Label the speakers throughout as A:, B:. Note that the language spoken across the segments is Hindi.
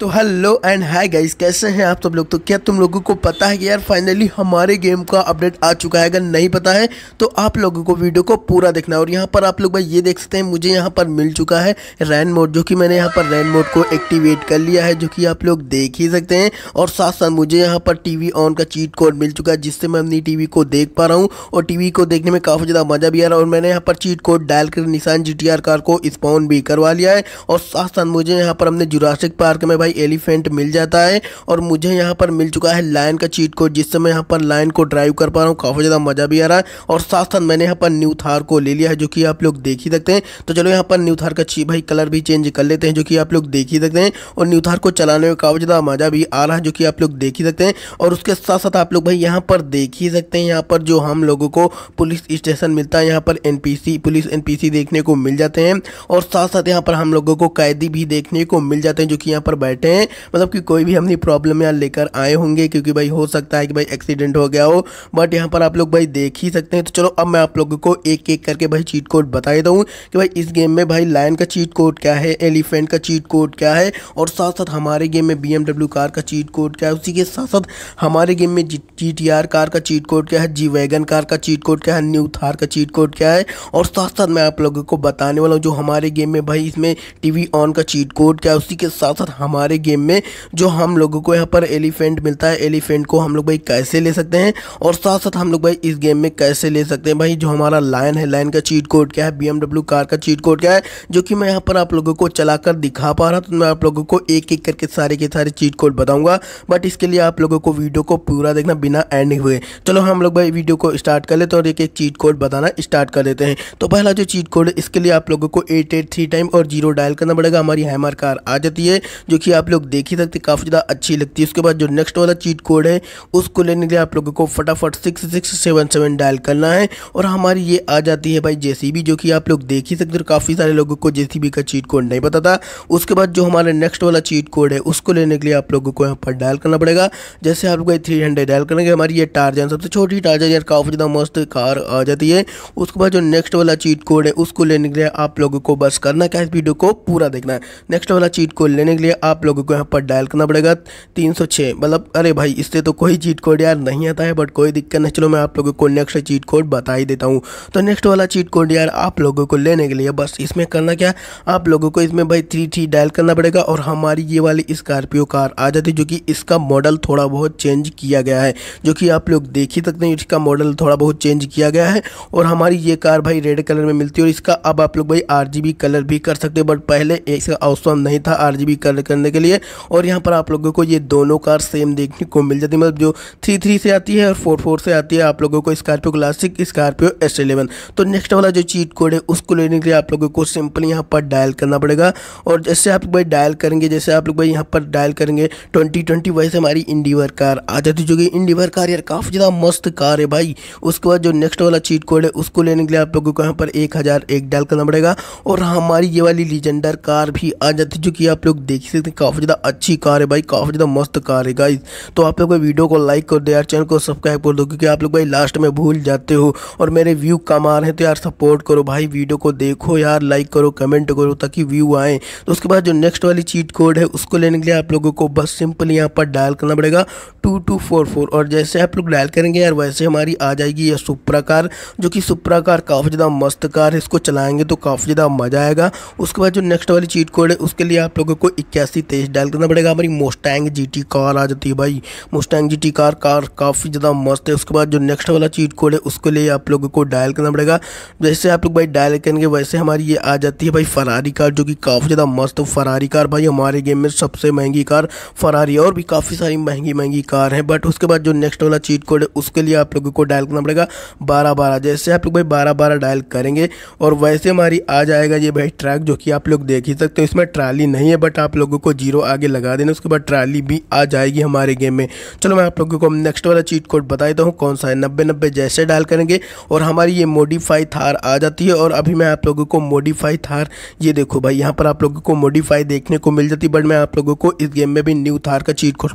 A: तो हेलो एंड हाय गाइस कैसे हैं आप सब लोग तो क्या तुम लोगों को पता है कि यार फाइनली हमारे गेम का अपडेट आ चुका है अगर नहीं पता है तो आप लोगों को वीडियो को पूरा देखना और यहाँ पर आप लोग भाई ये देख सकते हैं मुझे यहाँ पर मिल चुका है रैन मोड जो कि मैंने यहाँ पर रैन मोड को एक्टिवेट कर लिया है जो कि आप लोग देख ही सकते हैं और साथ साथ मुझे यहाँ पर टी ऑन का चीट कोड मिल चुका है जिससे मैं अपनी टी को देख पा रहा हूँ और टी को देखने में काफ़ी ज़्यादा मज़ा भी आ रहा है और मैंने यहाँ पर चीट कोड डायल कर निशान जी कार को स्पॉन भी करवा लिया है और साथ साथ मुझे यहाँ पर हमने जुरासिक पार्क में भाई एलिफेंट मिल जाता है और मुझे यहाँ पर मिल चुका है लाइन का चीट कोड जिससे मैं यहाँ पर लाइन को ड्राइव कर पा रहा हूँ काफ़ी ज़्यादा मज़ा भी आ रहा है और साथ साथ मैंने यहाँ पर न्यू थार को ले लिया है जो कि आप लोग देख ही सकते हैं तो चलो यहाँ पर न्यू थार का ची भाई कलर भी चेंज कर लेते हैं जो कि आप लोग देख ही सकते हैं और न्यू थार को चलाने में काफ़ी ज़्यादा मज़ा भी आ रहा है जो कि आप लोग देख ही सकते हैं और उसके साथ साथ आप लोग भाई यहाँ पर देख ही सकते हैं यहाँ पर जो हम लोगों को पुलिस स्टेशन मिलता है यहाँ पर एन पुलिस एन देखने को मिल जाते हैं और साथ साथ यहाँ पर हम लोगों को कैदी भी देखने को मिल जाते हैं जो कि यहाँ पर बैठ बैठे हैं मतलब कि कोई भी हम नहीं प्रॉब्लम यहाँ लेकर आए होंगे क्योंकि भाई हो सकता है कि भाई एक्सीडेंट हो गया हो बट यहाँ पर आप लोग भाई देख ही सकते हैं तो चलो अब मैं आप लोगों को एक एक करके भाई चीट कोड बताए दूँ कि भाई इस गेम में भाई लाइन का चीट कोड क्या है एलिफेंट का चीट कोड क्या है और साथ साथ हमारे गेम में बी कार का चीट कोड क्या है उसी के साथ साथ हमारे गेम में जी कार का चीट कोड क्या है जी वैगन कार का चीट कोड क्या है न्यू थार का चीट कोड क्या है और साथ साथ मैं आप लोगों को बताने वाला हूँ जो हमारे गेम में भाई इसमें टीवी ऑन का चीट कोड क्या है उसी के साथ साथ हमारे हमारे गेम में जो हम लोगों को यहाँ पर एलिफेंट मिलता है एलिफेंट को हम लोग भाई कैसे ले सकते हैं और साथ साथ हम लोग भाई इस गेम में कैसे ले सकते हैं भाई जो हमारा लाइन है लाइन का चीट कोड क्या है बी कार का चीट कोड क्या है जो कि मैं यहाँ पर आप लोगों को चला दिखा पा रहा हूँ तो मैं आप लोगों को एक एक करके सारे के सारे चीट कोड बताऊँगा बट इसके लिए आप लोगों को वीडियो को पूरा देखना बिना एंड हुए चलो हम लोग भाई वीडियो को स्टार्ट कर लेते हैं और एक एक चीट कोड बताना स्टार्ट कर देते हैं तो पहला जो चीट कोड इसके लिए आप लोगों को एट एट थ्री टाइम और जीरो डायल करना पड़ेगा हमारी हैमर कार आ जाती है जो कि आप लोग देख ही सकते काफ़ी ज़्यादा अच्छी लगती है उसके बाद जो नेक्स्ट वाला चीट कोड है उसको लेने के लिए आप लोगों को फटाफट six six seven seven dial करना है और हमारी ये आ जाती है भाई जेसीबी जो कि आप लोग देख ही सकते हो काफ़ी सारे लोगों को जेसीबी का चीट कोड नहीं पता था उसके बाद जो हमारा नेक्स्ट वाला चीट कोड है उसको लेने के लिए आप लोगों को यहाँ पर डायल करना पड़ेगा जैसे आप लोग थ्री हंड्रेड डायल करेंगे हमारी ये टारजन सबसे छोटी टारजन यार काफ़ी ज़्यादा मस्त कार आ जाती है उसके बाद जो नेक्स्ट वाला चीट कोड है उसको लेने के लिए आप लोगों को बस करना क्या इस वीडियो को पूरा देखना है नेक्स्ट वाला चीट कोड लेने के लिए आप लोगों को यहाँ पर डायल करना पड़ेगा तीन सौ मतलब अरे भाई इससे तो कोई चीट कोड यार नहीं आता है बट कोई दिक्कत नहीं चलो मैं आप लोगों को नेक्स्ट चीट कोड बता ही देता हूँ तो नेक्स्ट वाला चीट कोड यार आप लोगों को लेने के लिए बस इसमें करना क्या आप लोगों को इसमें भाई थ्री थ्री डायल करना पड़ेगा और हमारी ये वाली स्कॉर्पियो कार आ जाती जो कि इसका मॉडल थोड़ा बहुत चेंज किया गया है जो कि आप लोग देख ही सकते हैं इसका मॉडल थोड़ा बहुत चेंज किया गया है और हमारी ये कार भाई रेड कलर में मिलती है और इसका अब आप लोग भाई आर कलर भी कर सकते हो बट पहले इसका अवसर नहीं था आर कलर करने के लिए और यहाँ पर आप लोगों को ये दोनों कार सेम देखने को मिल जाती है मतलब जो थ्री थ्री से आती है और फोर फोर से आती है आप लोगों को Scorpio classic Scorpio S eleven तो नेक्स्ट वाला जो चीट कोड है उसको लेने के लिए आप लोगों को सिंपल यहाँ पर डायल करना पड़ेगा और जैसे आप भाई डायल करेंगे जैसे आप लोग भाई यहाँ पर डायल करेंगे ट्वेंटी ट्वेंटी वैसे हमारी इंडीवर कार आ जाती जो कि इंडीवर कार यार काफ़ी ज़्यादा मस्त कार है भाई उसके बाद जो नेक्स्ट वाला चीट कोड है उसको लेने के लिए आप लोगों को यहाँ पर एक हज़ार एक डायल करना पड़ेगा और हमारी ये वाली लीजेंडर कार भी आ जाती जो कि आप लोग देख सकते काफ़ी ज़्यादा अच्छी कार है भाई काफ़ी ज़्यादा मस्त कार है गाइज तो आप लोग वीडियो को लाइक कर दो यार चैनल को सब्सक्राइब कर दो क्योंकि आप लोग भाई लास्ट में भूल जाते हो और मेरे व्यू कम आ रहे हैं तो यार सपोर्ट करो भाई वीडियो को देखो यार लाइक करो कमेंट करो ताकि व्यू आए तो उसके बाद जो नेक्स्ट वाली चीट कोड है उसको लेने के लिए आप लोगों को बस सिंपल यहाँ पर डायल करना पड़ेगा टू टू फोर फोर और जैसे आप लोग डायल करेंगे यार वैसे हमारी आ जाएगी यह सुप्रा कार जो कि सुप्रा कार काफ़ी ज़्यादा मस्त कार है इसको चलाएंगे तो काफ़ी ज़्यादा मज़ा आएगा उसके बाद जो नेक्स्ट वाली चीट कोड है उसके लिए आप लोगों को इक्यासी तेज डायल करना पड़ेगा हमारी मोस्टैंग जीटी कार आ जाती है भाई मोस्टैंग जीटी कार कार काफ़ी ज़्यादा मस्त है उसके बाद जो नेक्स्ट वाला चीट कोड है उसके लिए आप लोगों को डायल करना पड़ेगा जैसे आप लोग भाई डायल करेंगे वैसे हमारी ये आ जाती है भाई फरारी कार जो कि काफ़ी ज़्यादा मस्त फरारी कार भाई हमारे गेम में सबसे महंगी कार फरारी और भी काफ़ी सारी महंगी महंगी कार है बट उसके बाद जो नेक्स्ट वाला चीट कोड है उसके लिए आप लोगों को डायल करना पड़ेगा बारह बारह जैसे आप लोग भाई बारह बारह डायल करेंगे और वैसे हमारी आ जाएगा ये भाई ट्रैक जो कि आप लोग देख ही सकते हो इसमें ट्राली नहीं है बट आप लोगों को जीरो आगे लगा देना उसके बाद ट्राली भी आ जाएगी हमारे गेम में चलो मैं आप लोगों को नेक्स्ट वाला चीट कोड बता देता हूँ कौन सा है नब्बे नब्बे जैसे डाल करेंगे और हमारी ये मोडिफाई थार आ जाती है और अभी मैं आप लोगों को मोडिफाई थार ये देखो भाई यहाँ पर आप लोगों को मोडिफाई देखने को मिल जाती बट मैं आप लोगों को इस गेम में भी न्यू थार का चीट कोड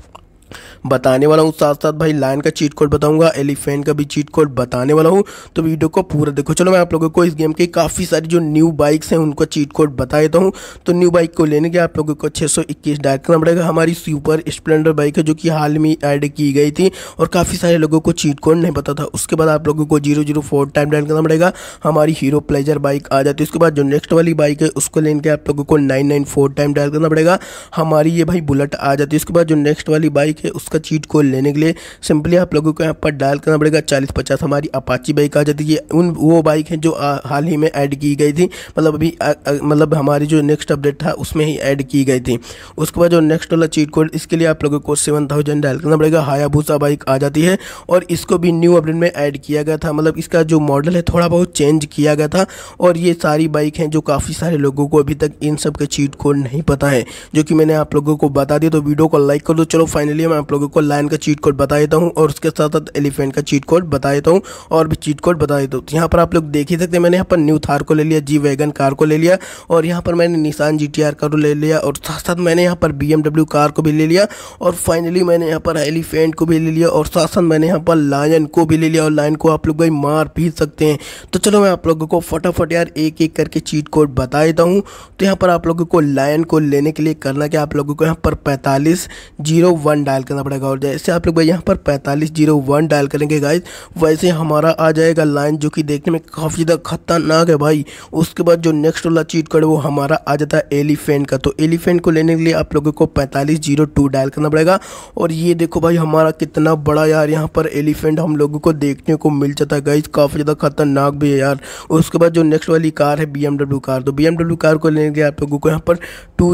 A: बताने वाला हूँ साथ साथ भाई लाइन का चीट कोड बताऊंगा एलिफेंट का भी चीट कोड बताने वाला हूँ तो वीडियो को पूरा देखो चलो मैं आप लोगों को इस गेम के काफ़ी सारी जो न्यू बाइक्स हैं उनका चीट कोड बता देता हूँ तो न्यू बाइक को लेने के आप लोगों को 621 सौ इक्कीस डायल करना पड़ेगा हमारी सुपर स्प्लेंडर बाइक है जो कि हाल में ऐड की गई थी और काफ़ी सारे लोगों को चीट कोड नहीं पता था उसके बाद आप लोगों को zero zero four time dial करना पड़ेगा हमारी हीरो प्लेजर बाइक आ जाती है उसके बाद जो नेक्स्ट वाली बाइक है उसको लेने के आप लोगों को nine nine four time dial करना पड़ेगा हमारी ये भाई बुलेट आ जाती है उसके बाद जो नेक्स्ट वाली बाइक है उसका चीट कोड लेने के लिए सिंपली आप लोगों को यहाँ पर डायल करना पड़ेगा चालीस पचास हमारी अपाची बाइक आ जाती है उन वो बाइक है जो हाल ही में ऐड की गई थी मतलब अभी मतलब हमारी जो नेक्स्ट अपडेट था उसमें ही ऐड की गई थी उसके बाद जो नेक्स्ट वाला चीट कोड इसके लिए आप लोगों को सेवन थाउजेंड डायल करना पड़ेगा हायाभूसा बाइक आ जाती है और इसको भी न्यू अपडेट में ऐड किया गया था मतलब इसका जो मॉडल है थोड़ा बहुत चेंज किया गया था और ये सारी बाइक हैं जो काफ़ी सारे लोगों को अभी तक इन सब के चीट कोड नहीं पता है जो कि मैंने आप लोगों को बता दिया तो वीडियो को लाइक कर दो चलो फाइनली मैं आप लोगों को लाइन का चीट कोड बता देता हूँ और उसके साथ साथ एलिफेंट का चीट कोड बता देता हूँ और भी चीट कोड बता देता हूँ तो यहाँ पर आप लोग देख ही सकते हैं मैंने यहाँ पर न्यू थार को ले लिया जी वैगन कार को ले लिया और यहाँ पर मैंने निशान जी टी को ले लिया और साथ साथ मैंने यहाँ पर बी कार को भी ले लिया और फाइनली मैंने यहाँ पर एलिफेंट को भी ले लिया और साथ साथ मैंने यहाँ पर लाइन को भी ले लिया और लाइन को आप लोग भाई मार पीट सकते हैं तो चलो मैं आप लोगों को फटाफट यार एक एक करके चीट कोड बता देता हूँ तो यहाँ पर आप लोगों को लाइन को लेने के लिए करना क्या आप लोगों को यहाँ पर पैंतालीस जीरो वन डाल डायल करना पड़ेगा और जैसे आप लोग भाई यहाँ पर पैंतालीस जीरो वन डायल करेंगे गाइज वैसे हमारा आ जाएगा लाइन जो कि देखने में काफ़ी ज़्यादा खतरनाक है भाई उसके बाद जो नेक्स्ट वाला चीट कोड वो हमारा आ जाता है एलिफेंट का तो एलिफेंट को लेने के लिए आप लोगों को पैंतालीस जीरो टू डायल करना पड़ेगा और ये देखो भाई हमारा कितना बड़ा यार यहाँ पर एलिफेंट हम लोगों को देखने को मिल जाता है गाइज काफ़ी ज़्यादा खतरनाक भी है यार उसके बाद जो नेक्स्ट वाली कार है बी कार तो बी कार को लेने के लिए आप लोगों को यहाँ पर टू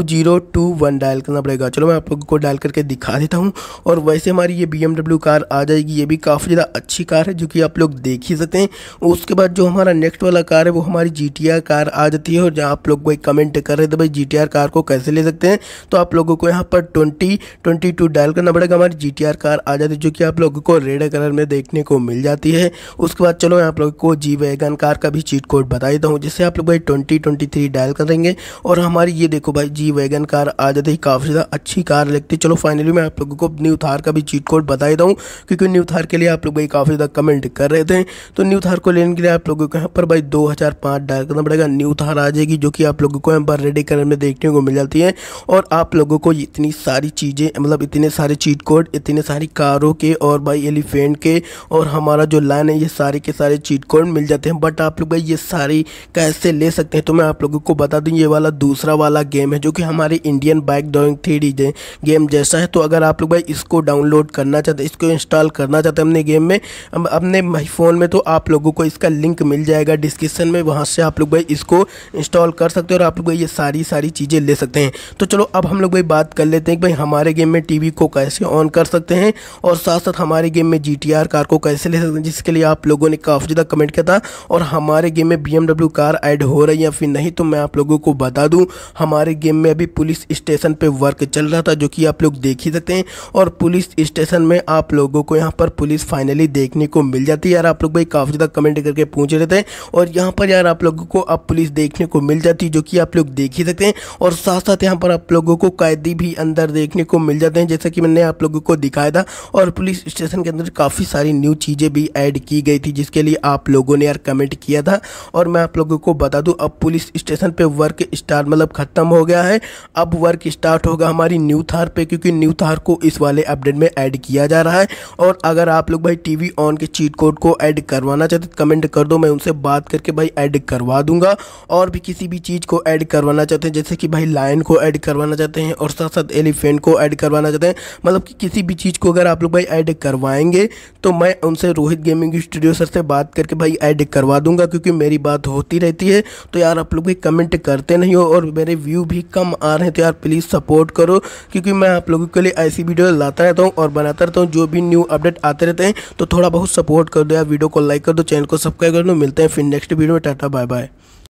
A: डायल करना पड़ेगा चलो मैं आप लोगों को डायल करके दिखा देता हूँ हूँ और वैसे हमारी ये बी कार आ जाएगी ये भी काफ़ी ज़्यादा अच्छी कार है जो कि आप लोग देख ही सकते हैं उसके बाद जो हमारा नेक्स्ट वाला कार है वो हमारी जी कार आ जाती है और जहाँ आप लोग कोई कमेंट कर रहे थे तो भाई जी कार को कैसे ले सकते हैं तो आप लोगों को यहाँ पर ट्वेंटी ट्वेंटी टू डायल करना पड़ेगा हमारी जी कार आ जाती है जो कि आप लोगों को रेड कलर में देखने को मिल जाती है उसके बाद चलो आप लोगों को जी वैगन कार का भी चीट कोड बता देता हूँ जिससे आप लोग भाई ट्वेंटी ट्वेंटी थ्री डायल करेंगे और हमारी ये देखो भाई जी वैगन कार आ जाती है काफ़ी ज़्यादा अच्छी कार लगती है चलो फाइनली मैं आप लोगों को न्यू थार का भी चीट कोड बता ही दूँ क्योंकि न्यू थार के लिए आप लोग भाई काफ़ी ज़्यादा कमेंट कर रहे थे तो न्यू थार को लेने के लिए आप लोगों को यहाँ पर भाई दो डायल करना पड़ेगा न्यू थार आ जाएगी जो कि आप लोगों को यहाँ पर रेडी कलर में देखने को मिल जाती है और आप लोगों को इतनी सारी चीज़ें मतलब इतने सारे चीट कोड इतने सारी कारों के और भाई एलिफेंट के और हमारा जो लाइन है ये सारे के सारे चीट कोड मिल जाते हैं बट आप लोग भाई ये सारी कैसे ले सकते हैं तो मैं आप लोगों को बता दूं ये वाला दूसरा वाला गेम है जो कि हमारे Indian bike driving three game जैसा है तो अगर आप लोग भाई इसको डाउनलोड करना चाहते हैं इसको इंस्टॉल करना चाहते हैं अपने गेम में अब अपने फ़ोन में तो आप लोगों को इसका लिंक मिल जाएगा डिस्क्रिप्शन में वहाँ से आप लोग भाई इसको इंस्टॉल कर सकते हैं और आप लोग भाई ये सारी सारी चीज़ें ले सकते हैं तो चलो अब हम लोग भाई बात कर लेते हैं कि भाई हमारे गेम में टी को कैसे ऑन कर सकते हैं और साथ साथ हमारे गेम में जी कार को कैसे ले सकते हैं जिसके लिए आप लोगों ने काफ़ी ज़्यादा कमेंट किया था और हमारे गेम में बी कार ऐड हो रही है फिर नहीं तो मैं आप लोगों को बता दूँ हमारे गेम में अभी पुलिस स्टेशन पर वर्क चल रहा था जो कि आप लोग देख ही सकते हैं और पुलिस स्टेशन में आप लोगों को यहाँ पर पुलिस फाइनली देखने को मिल जाती है यार आप लोग भाई काफ़ी ज़्यादा कमेंट करके पूछ रहे थे और यहाँ पर यार आप लोगों को अब पुलिस देखने को मिल जाती है जो कि आप लोग देख ही सकते हैं और साथ साथ यहाँ पर आप लोगों को कैदी भी अंदर देखने को मिल जाते हैं जैसा कि मैंने आप लोगों को दिखाया था और पुलिस स्टेशन के अंदर काफ़ी सारी न्यू चीज़ें भी ऐड की गई थी जिसके लिए आप लोगों ने यार कमेंट किया था और मैं आप लोगों को बता दूँ अब पुलिस स्टेशन पर वर्क स्टार्ट मतलब ख़त्म हो गया है अब वर्क स्टार्ट होगा हमारी न्यू थार पर क्योंकि न्यू थार को इस वाले अपडेट में ऐड किया जा रहा है और अगर आप लोग भाई टीवी ऑन के चीट कोड को ऐड करवाना चाहते तो कमेंट कर दो मैं उनसे बात करके भाई ऐड करवा दूंगा और भी किसी भी चीज़ को ऐड करवाना चाहते हैं जैसे कि भाई लाइन को ऐड करवाना चाहते हैं और साथ साथ एलिफेंट को ऐड करवाना चाहते हैं मतलब कि किसी भी चीज़ को अगर आप लोग भाई ऐड करवाएंगे तो मैं उनसे रोहित गेमिंग स्टूडियो सर से बात करके भाई ऐड करवा दूंगा क्योंकि मेरी बात होती रहती है तो यार आप लोग भाई कमेंट करते नहीं हो और मेरे व्यू भी कम आ रहे हैं तो यार प्लीज़ सपोर्ट करो क्योंकि मैं आप लोगों के लिए ऐसी भी वीडियो लाता रहता हूँ और बनाता रहता हूँ जो भी न्यू अपडेट आते रहते हैं तो थोड़ा बहुत सपोर्ट कर दो या वीडियो को लाइक कर दो चैनल को सब्सक्राइब कर दो मिलते हैं फिर नेक्स्ट वीडियो में टाटा बाय बाय